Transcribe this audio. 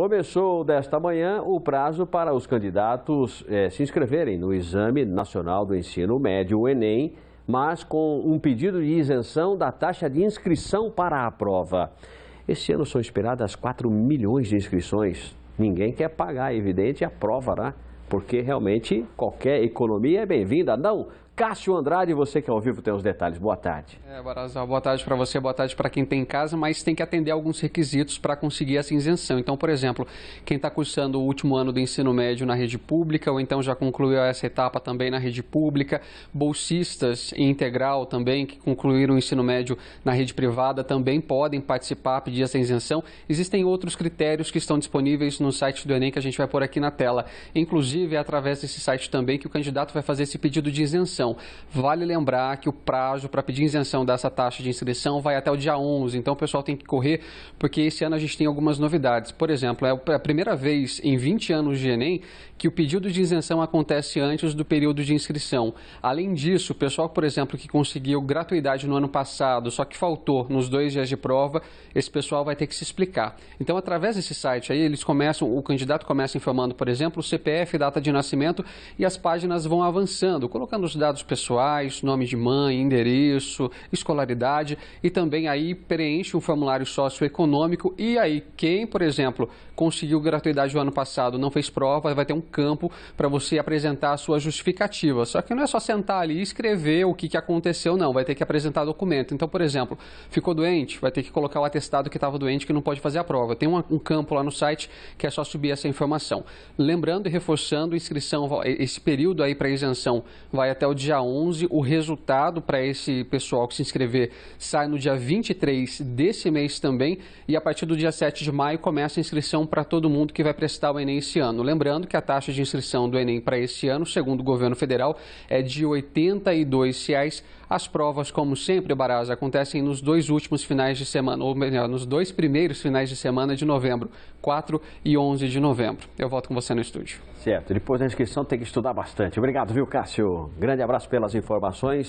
Começou desta manhã o prazo para os candidatos eh, se inscreverem no Exame Nacional do Ensino Médio, o Enem, mas com um pedido de isenção da taxa de inscrição para a prova. Esse ano são esperadas 4 milhões de inscrições. Ninguém quer pagar, é evidente, a prova, né? Porque realmente qualquer economia é bem-vinda. Não Cássio Andrade, você que é ao vivo tem os detalhes. Boa tarde. É, Barazal, boa tarde para você, boa tarde para quem tem em casa, mas tem que atender alguns requisitos para conseguir essa isenção. Então, por exemplo, quem está cursando o último ano do ensino médio na rede pública, ou então já concluiu essa etapa também na rede pública, bolsistas em integral também, que concluíram o ensino médio na rede privada, também podem participar, pedir essa isenção. Existem outros critérios que estão disponíveis no site do Enem que a gente vai pôr aqui na tela. Inclusive, é através desse site também que o candidato vai fazer esse pedido de isenção. Então, vale lembrar que o prazo para pedir isenção dessa taxa de inscrição vai até o dia 11, então o pessoal tem que correr, porque esse ano a gente tem algumas novidades. Por exemplo, é, é a primeira vez em 20 anos de Enem que o pedido de isenção acontece antes do período de inscrição. Além disso, o pessoal, por exemplo, que conseguiu gratuidade no ano passado, só que faltou nos dois dias de prova, esse pessoal vai ter que se explicar. Então, através desse site aí, eles começam, o candidato começa informando, por exemplo, o CPF, data de nascimento e as páginas vão avançando, colocando os dados dados pessoais, nome de mãe, endereço, escolaridade e também aí preenche um formulário socioeconômico e aí quem, por exemplo, conseguiu gratuidade no ano passado, não fez prova, vai ter um campo para você apresentar a sua justificativa. Só que não é só sentar ali e escrever o que, que aconteceu, não, vai ter que apresentar documento. Então, por exemplo, ficou doente, vai ter que colocar o atestado que estava doente que não pode fazer a prova. Tem um, um campo lá no site que é só subir essa informação. Lembrando e reforçando, inscrição, esse período aí para isenção vai até o dia 11. O resultado para esse pessoal que se inscrever sai no dia 23 desse mês também. E a partir do dia 7 de maio começa a inscrição para todo mundo que vai prestar o Enem esse ano. Lembrando que a taxa de inscrição do Enem para esse ano, segundo o governo federal, é de R$ 82,00. As provas, como sempre, Baraz, acontecem nos dois últimos finais de semana, ou melhor, nos dois primeiros finais de semana de novembro, 4 e 11 de novembro. Eu volto com você no estúdio. Certo. Depois da inscrição tem que estudar bastante. Obrigado, viu, Cássio? Grande abraço abraço pelas informações.